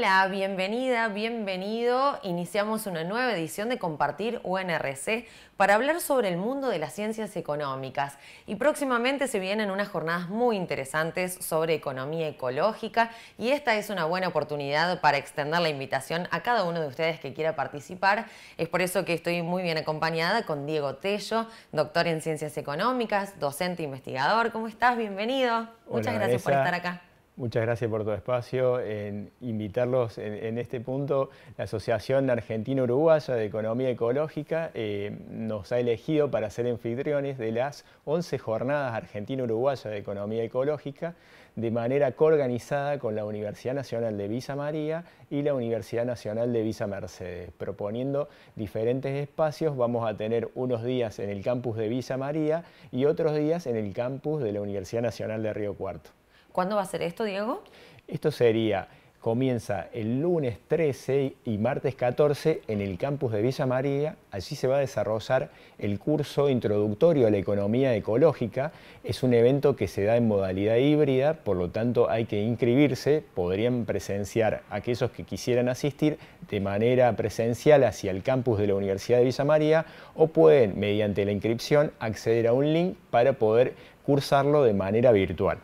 Hola, bienvenida, bienvenido. Iniciamos una nueva edición de Compartir UNRC para hablar sobre el mundo de las ciencias económicas. Y próximamente se vienen unas jornadas muy interesantes sobre economía ecológica y esta es una buena oportunidad para extender la invitación a cada uno de ustedes que quiera participar. Es por eso que estoy muy bien acompañada con Diego Tello, doctor en ciencias económicas, docente investigador. ¿Cómo estás? Bienvenido. Muchas gracias por estar acá. Muchas gracias por tu espacio. En invitarlos en, este punto, la Asociación Argentina-Uruguaya de Economía Ecológica eh, nos ha elegido para ser anfitriones de las 11 jornadas Argentina-Uruguaya de Economía Ecológica de manera coorganizada con la Universidad Nacional de Visa María y la Universidad Nacional de Visa Mercedes, proponiendo diferentes espacios. Vamos a tener unos días en el campus de Visa María y otros días en el campus de la Universidad Nacional de Río Cuarto. ¿Cuándo va a ser esto, Diego? Esto sería, comienza el lunes 13 y martes 14 en el campus de Villa María. Allí se va a desarrollar el curso introductorio a la economía ecológica. Es un evento que se da en modalidad híbrida, por lo tanto hay que inscribirse. Podrían presenciar aquellos que quisieran asistir de manera presencial hacia el campus de la Universidad de Villa María o pueden, mediante la inscripción, acceder a un link para poder cursarlo de manera virtual.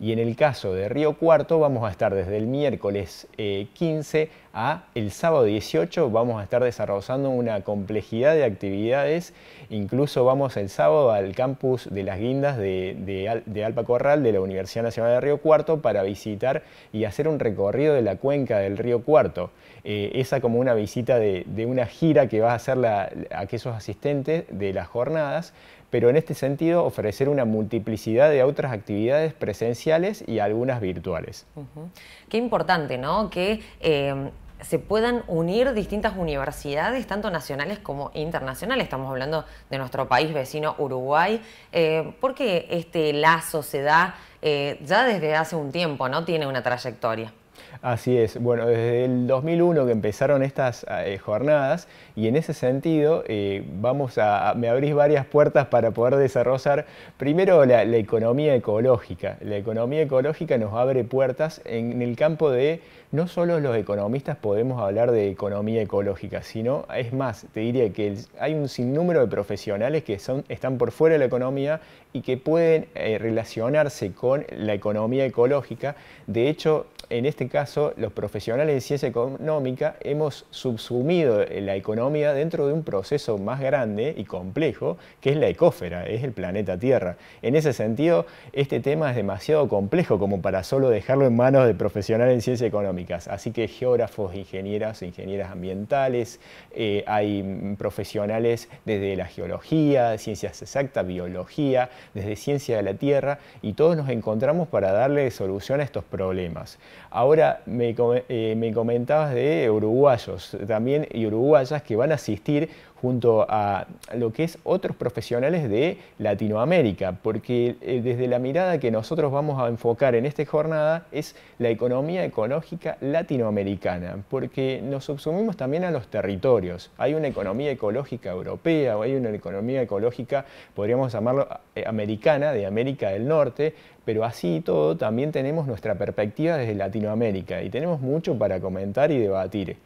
Y en el caso de Río Cuarto vamos a estar desde el miércoles 15 eh, a el sábado 18, vamos a estar desarrollando una complejidad de actividades, incluso vamos el sábado al campus de las guindas de, de Alpa Corral de la Universidad Nacional de Río Cuarto para visitar y hacer un recorrido de la cuenca del Río Cuarto. Eh, esa como una visita de, una gira que va a hacer a aquellos asistentes de las jornadas pero en este sentido ofrecer una multiplicidad de otras actividades presenciales y algunas virtuales. Qué importante, ¿no? Que em, se puedan unir distintas universidades, tanto nacionales como internacionales. Estamos hablando de nuestro país vecino Uruguay, eh, ¿Por qué este lazo se eh, ya desde hace un tiempo, ¿no? Tiene una trayectoria. Así es. Bueno, desde el 2001 que empezaron estas eh, jornadas y en ese sentido eh, vamos a, me abrís varias puertas para poder desarrollar primero la, economía ecológica. La economía ecológica nos abre puertas en, el campo de no solo los economistas podemos hablar de economía ecológica, sino es más, te diría que hay un sinnúmero de profesionales que son, están por fuera de la economía y que pueden eh, relacionarse con la economía ecológica. De hecho, en este caso los profesionales de ciencia económica hemos subsumido la economía dentro de un proceso más grande y complejo, que es la ecósfera, es el planeta Tierra. En ese sentido, este tema es demasiado complejo como para solo dejarlo en manos de profesionales en ciencias económicas. Así que geógrafos, ingenieras, ingenieras ambientales, eh, hay profesionales desde la geología, ciencias exactas, biología, desde ciencia de la Tierra, y todos nos encontramos para darle solución a estos problemas. Ahora, me, eh, me comentabas de uruguayos también y uruguayas que van a asistir junto a lo que es otros profesionales de Latinoamérica, porque eh, desde la mirada que nosotros vamos a enfocar en esta jornada es la economía ecológica latinoamericana, porque nos subsumimos también a los territorios. Hay una economía ecológica europea, o hay una economía ecológica, podríamos llamarlo eh, americana, de América del Norte, pero así y todo también tenemos nuestra perspectiva desde Latinoamérica y tenemos mucho para comentar y debatir.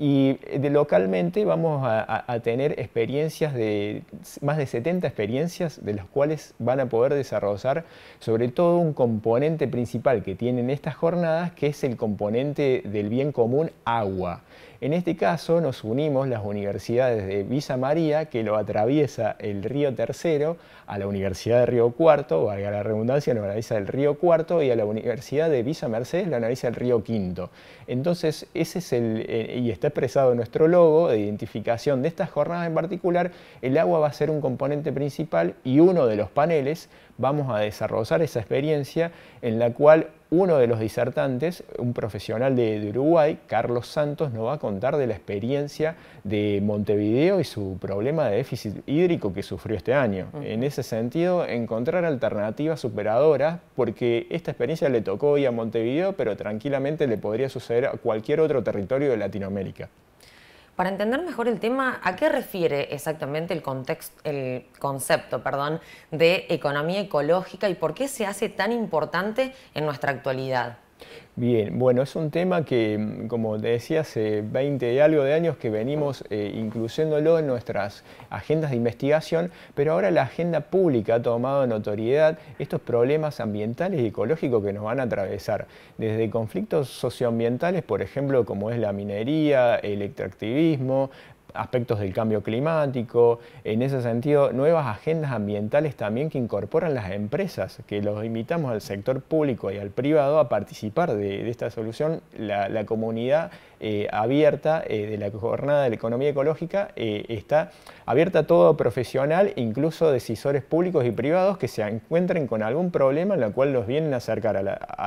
Y eh, de localmente vamos a, tener experiencias de más de 70 experiencias de las cuales van a poder desarrollar sobre todo un componente principal que tienen estas jornadas que es el componente del bien común agua. En este caso nos unimos las universidades de Visa María que lo atraviesa el río Tercero a la Universidad de Río Cuarto, valga la redundancia, lo analiza el río Cuarto y a la Universidad de Visa Mercedes lo analiza el río Quinto. Entonces ese es el... Eh, y está expresado en nuestro logo de identificación de estas jornadas en particular, el agua va a ser un componente principal y uno de los paneles vamos a desarrollar esa experiencia en la cual uno de los disertantes, un profesional de, Uruguay, Carlos Santos, nos va a contar de la experiencia de Montevideo y su problema de déficit hídrico que sufrió este año. En ese sentido, encontrar alternativas superadoras, porque esta experiencia le tocó hoy a Montevideo, pero tranquilamente le podría suceder a cualquier otro territorio de Latinoamérica. Para entender mejor el tema, ¿a qué refiere exactamente el, el concepto perdón, de economía ecológica y por qué se hace tan importante en nuestra actualidad? Bien, bueno, es un tema que, como te decía, hace 20 y algo de años que venimos eh, incluyéndolo en nuestras agendas de investigación, pero ahora la agenda pública ha tomado notoriedad estos problemas ambientales y ecológicos que nos van a atravesar, desde conflictos socioambientales, por ejemplo, como es la minería, el extractivismo, aspectos del cambio climático, en ese sentido, nuevas agendas ambientales también que incorporan las empresas, que los invitamos al sector público y al privado a participar de, esta solución. La, comunidad eh, abierta eh, de la jornada de la economía ecológica eh, está abierta a todo profesional, incluso decisores públicos y privados que se encuentren con algún problema en el cual los vienen a acercar a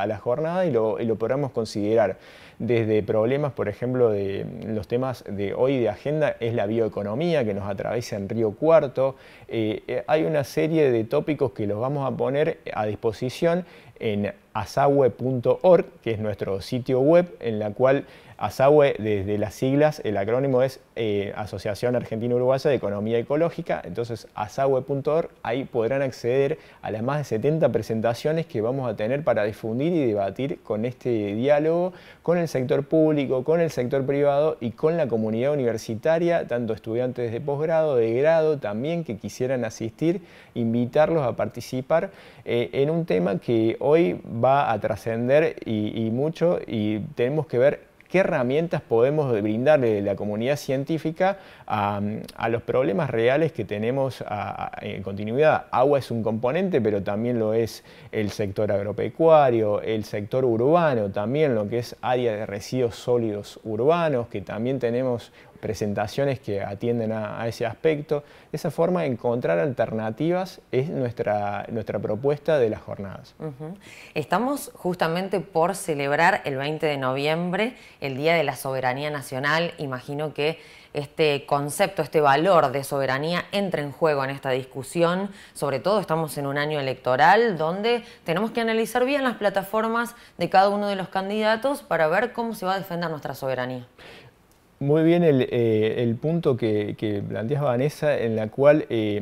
la, jornada y lo, y lo podamos considerar desde problemas, por ejemplo, de los temas de hoy de agenda, es la bioeconomía que nos atraviesa en Río Cuarto, eh, eh, hay una serie de tópicos que los vamos a poner a disposición en asawe.org, que es nuestro sitio web, en la cual ASAWE, desde las siglas, el acrónimo es eh, Asociación Argentina Uruguaya de Economía Ecológica, entonces asawe.org, ahí podrán acceder a las más de 70 presentaciones que vamos a tener para difundir y debatir con este diálogo con el sector público, con el sector privado y con la comunidad universitaria, tanto estudiantes de posgrado, de grado, también que quisieran asistir, invitarlos a participar eh, en un tema que hoy va a trascender y, mucho y tenemos que ver qué herramientas podemos brindarle de la comunidad científica a, los problemas reales que tenemos en continuidad. Agua es un componente, pero también lo es el sector agropecuario, el sector urbano, también lo que es área de residuos sólidos urbanos, que también tenemos presentaciones que atienden a, ese aspecto. esa forma, de encontrar alternativas es nuestra, nuestra propuesta de las jornadas. Estamos justamente por celebrar el 20 de noviembre, el Día de la Soberanía Nacional. Imagino que este concepto, este valor de soberanía entra en juego en esta discusión. Sobre todo estamos en un año electoral donde tenemos que analizar bien las plataformas de cada uno de los candidatos para ver cómo se va a defender nuestra soberanía muy bien el, eh, punto que, planteas Vanessa, en la cual eh,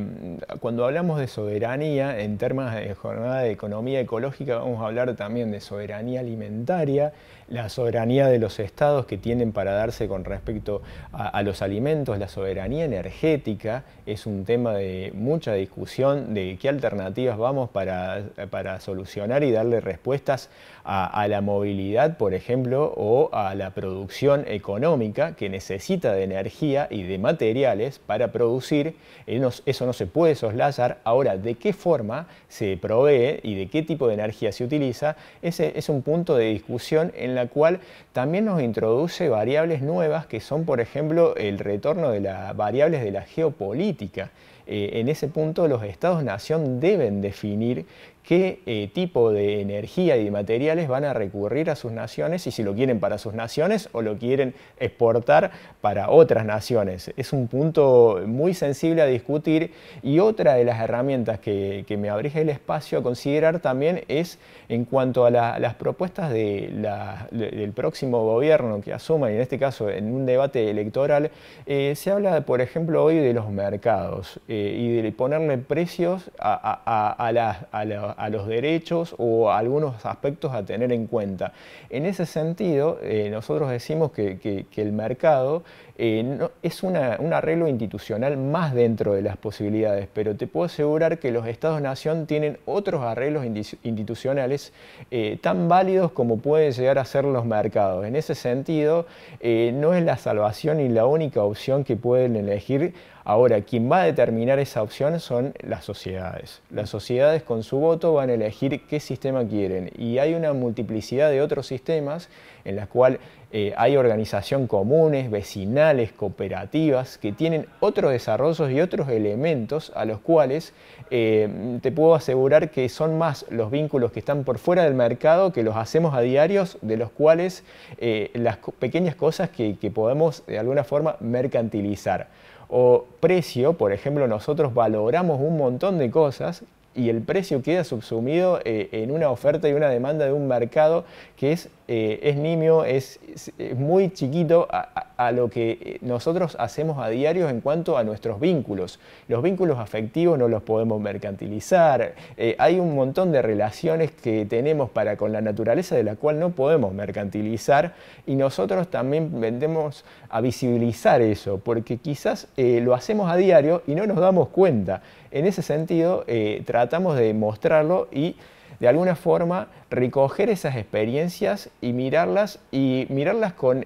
cuando hablamos de soberanía, en términos de jornada de economía ecológica, vamos a hablar también de soberanía alimentaria, la soberanía de los estados que tienen para darse con respecto a, los alimentos, la soberanía energética, es un tema de mucha discusión de qué alternativas vamos para, solucionar y darle respuestas a, a la movilidad, por ejemplo, o a la producción económica que necesita de energía y de materiales para producir, eso no se puede soslayar. Ahora, de qué forma se provee y de qué tipo de energía se utiliza, ese es un punto de discusión en la cual también nos introduce variables nuevas que son, por ejemplo, el retorno de las variables de la geopolítica. Eh, en ese punto los estados-nación deben definir qué eh, tipo de energía y materiales van a recurrir a sus naciones y si lo quieren para sus naciones o lo quieren exportar para otras naciones. Es un punto muy sensible a discutir y otra de las herramientas que, me abrige el espacio a considerar también es en cuanto a las propuestas del próximo gobierno que asuma, y en este caso en un debate electoral, eh, se habla, por ejemplo, hoy de los mercados eh, y de ponerle precios a, a, a, a los derechos o algunos aspectos a tener en cuenta. En ese sentido, eh, nosotros decimos que el mercado eh, es un arreglo institucional más dentro de las posibilidades, pero te puedo asegurar que los estados-nación tienen otros arreglos institucionales eh, tan válidos como pueden llegar a ser los mercados. En ese sentido, eh, no es la salvación y la única opción que pueden elegir. Ahora, quien va a determinar esa opción son las sociedades. Las sociedades con su voto van a elegir qué sistema quieren y hay una multiplicidad de otros sistemas en las cuales eh, hay organización comunes, vecinales, cooperativas, que tienen otros desarrollos y otros elementos a los cuales eh, te puedo asegurar que son más los vínculos que están por fuera del mercado que los hacemos a diarios, de los cuales eh, las pequeñas cosas que podemos de alguna forma mercantilizar o precio, por ejemplo, nosotros valoramos un montón de cosas y el precio queda subsumido eh, en una oferta y una demanda de un mercado que es, eh, es nimio, es, muy chiquito a, lo que eh, nosotros hacemos a diario en cuanto a nuestros vínculos. Los vínculos afectivos no los podemos mercantilizar, hay un montón de relaciones que tenemos para con la naturaleza de la cual no podemos mercantilizar y nosotros también vendemos a visibilizar eso, porque quizás lo hacemos a diario y no nos damos cuenta. En ese sentido, eh, tratamos de mostrarlo y de alguna forma recoger esas experiencias y mirarlas y mirarlas con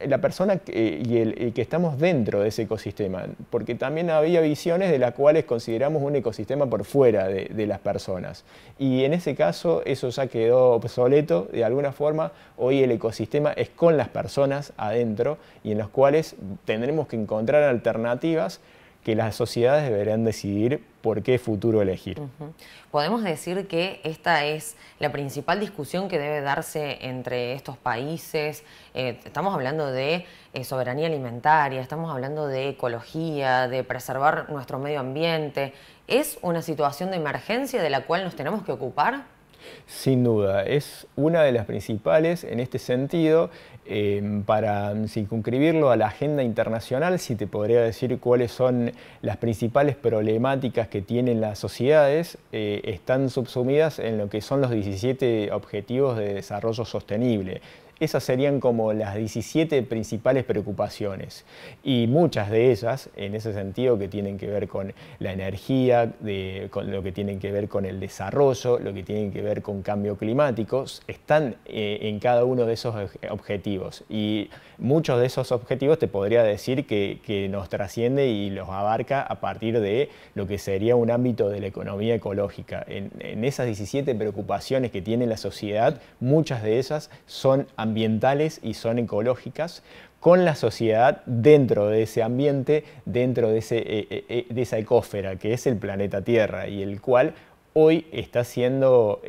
la persona eh, y el, que estamos dentro de ese ecosistema, porque también había visiones de las cuales consideramos un ecosistema por fuera de, de, las personas. Y en ese caso eso ya quedó obsoleto, de alguna forma hoy el ecosistema es con las personas adentro y en los cuales tendremos que encontrar alternativas que las sociedades deberán decidir por qué futuro elegir. Podemos decir que esta es la principal discusión que debe darse entre estos países. Eh, estamos hablando de eh, soberanía alimentaria, estamos hablando de ecología, de preservar nuestro medio ambiente. ¿Es una situación de emergencia de la cual nos tenemos que ocupar? Sin duda, es una de las principales en este sentido Em, para mm, circunscribirlo a la agenda internacional, si te podría decir cuáles son las principales problemáticas que tienen las sociedades, eh, están subsumidas en lo que son los 17 Objetivos de Desarrollo Sostenible. Esas serían como las 17 principales preocupaciones y muchas de ellas en ese sentido que tienen que ver con la energía, con lo que tienen que ver con el desarrollo, lo que tienen que ver con cambio climático, están eh, en cada uno de esos objetivos y muchos de esos objetivos te podría decir que, nos trasciende y los abarca a partir de lo que sería un ámbito de la economía ecológica. En, esas 17 preocupaciones que tiene la sociedad, muchas de esas son ambientales y son ecológicas, con la sociedad dentro de ese ambiente, dentro eh, eh, eh, de, esa ecósfera que es el planeta Tierra y el cual hoy está siendo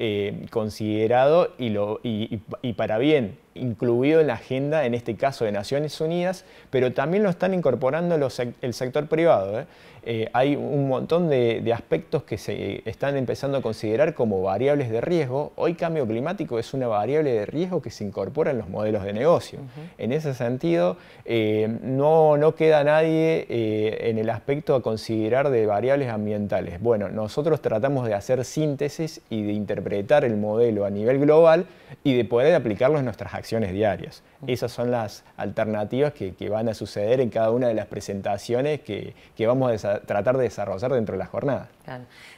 considerado y, lo, y para bien incluido en la agenda, en este caso de Naciones Unidas, pero también lo están incorporando el sector privado. ¿eh? Eh, hay un montón de, aspectos que se están empezando a considerar como variables de riesgo. Hoy cambio climático es una variable de riesgo que se incorpora en los modelos de negocio. En ese sentido, eh, no, no queda nadie en el aspecto a considerar de variables ambientales. Bueno, nosotros tratamos de hacer síntesis y de interpretar el modelo a nivel global y de poder aplicarlo en nuestras acciones diarias. Esas son las alternativas que, van a suceder en cada una de las presentaciones que, vamos a tratar de desarrollar dentro de la jornada.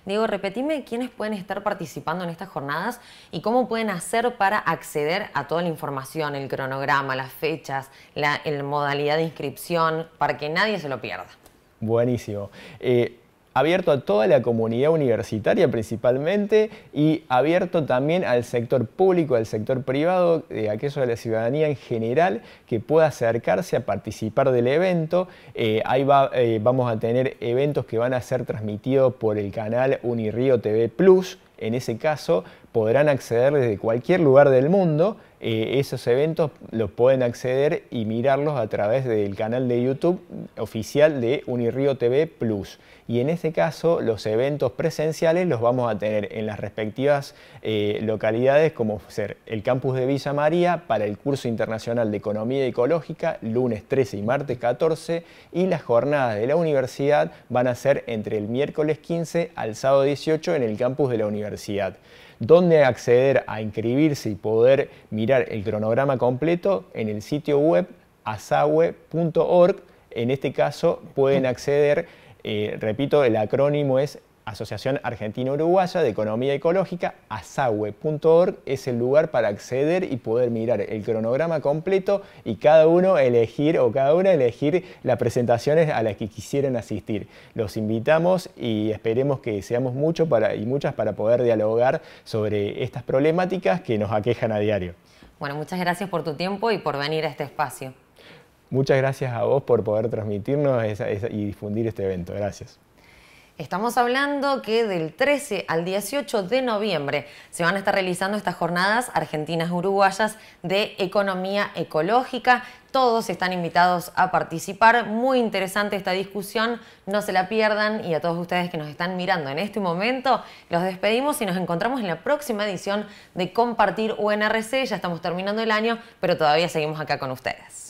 Diego, repetime quiénes pueden estar participando en estas jornadas y cómo pueden hacer para acceder a toda la información, el cronograma, las fechas, la modalidad de inscripción, para que nadie se lo pierda. Buenísimo. Eh, abierto a toda la comunidad universitaria principalmente y abierto también al sector público, al sector privado, eh, a aquello de la ciudadanía en general que pueda acercarse a participar del evento. Eh, ahí eh, vamos a tener eventos que van a ser transmitidos por el canal Unirío TV Plus. En ese caso podrán acceder desde cualquier lugar del mundo eh, esos eventos los pueden acceder y mirarlos a través del canal de YouTube oficial de Unirío TV Plus. Y en este caso, los eventos presenciales los vamos a tener en las respectivas eh, localidades, como ser el campus de Villa María para el curso internacional de Economía Ecológica, lunes 13 y martes 14, y las jornadas de la universidad van a ser entre el miércoles 15 al sábado 18 en el campus de la universidad. Dónde acceder a inscribirse y poder mirar el cronograma completo en el sitio web azagüe.org. En este caso pueden acceder, eh, repito, el acrónimo es Asociación Argentina Uruguaya de Economía Ecológica, asahue.org, es el lugar para acceder y poder mirar el cronograma completo y cada uno elegir o cada una elegir las presentaciones a las que quisieran asistir. Los invitamos y esperemos que seamos muchos y muchas para poder dialogar sobre estas problemáticas que nos aquejan a diario. Bueno, muchas gracias por tu tiempo y por venir a este espacio. Muchas gracias a vos por poder transmitirnos y difundir este evento. Gracias. Estamos hablando que del 13 al 18 de noviembre se van a estar realizando estas jornadas argentinas uruguayas de economía ecológica. Todos están invitados a participar. Muy interesante esta discusión, no se la pierdan y a todos ustedes que nos están mirando en este momento, los despedimos y nos encontramos en la próxima edición de Compartir UNRC. Ya estamos terminando el año, pero todavía seguimos acá con ustedes.